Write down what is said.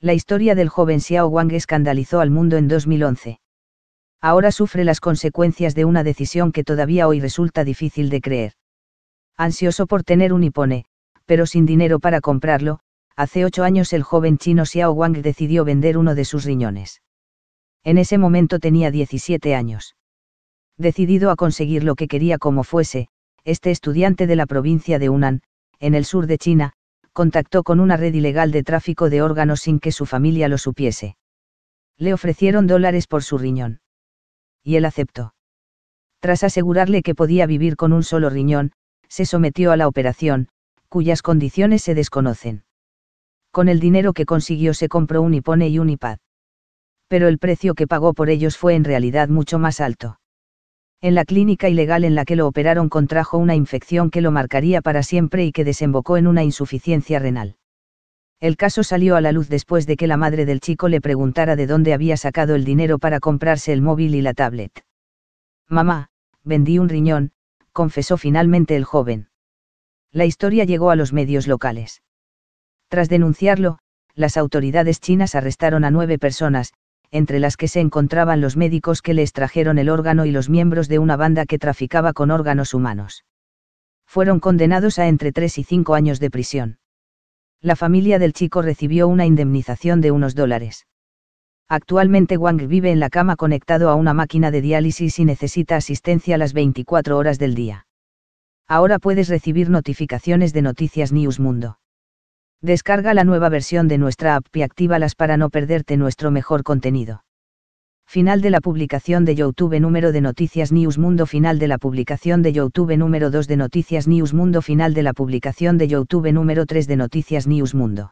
la historia del joven Xiao Wang escandalizó al mundo en 2011. Ahora sufre las consecuencias de una decisión que todavía hoy resulta difícil de creer. Ansioso por tener un hipone, pero sin dinero para comprarlo, hace ocho años el joven chino Xiao Wang decidió vender uno de sus riñones. En ese momento tenía 17 años. Decidido a conseguir lo que quería como fuese, este estudiante de la provincia de Hunan, en el sur de China, contactó con una red ilegal de tráfico de órganos sin que su familia lo supiese. Le ofrecieron dólares por su riñón. Y él aceptó. Tras asegurarle que podía vivir con un solo riñón, se sometió a la operación, cuyas condiciones se desconocen. Con el dinero que consiguió se compró un iPhone y un iPad. Pero el precio que pagó por ellos fue en realidad mucho más alto. En la clínica ilegal en la que lo operaron contrajo una infección que lo marcaría para siempre y que desembocó en una insuficiencia renal. El caso salió a la luz después de que la madre del chico le preguntara de dónde había sacado el dinero para comprarse el móvil y la tablet. Mamá, vendí un riñón, confesó finalmente el joven. La historia llegó a los medios locales. Tras denunciarlo, las autoridades chinas arrestaron a nueve personas, entre las que se encontraban los médicos que le extrajeron el órgano y los miembros de una banda que traficaba con órganos humanos. Fueron condenados a entre 3 y 5 años de prisión. La familia del chico recibió una indemnización de unos dólares. Actualmente Wang vive en la cama conectado a una máquina de diálisis y necesita asistencia las 24 horas del día. Ahora puedes recibir notificaciones de Noticias News Mundo. Descarga la nueva versión de nuestra app y actívalas para no perderte nuestro mejor contenido. Final de la publicación de YouTube número de Noticias News Mundo Final de la publicación de YouTube número 2 de Noticias News Mundo Final de la publicación de YouTube número 3 de Noticias News Mundo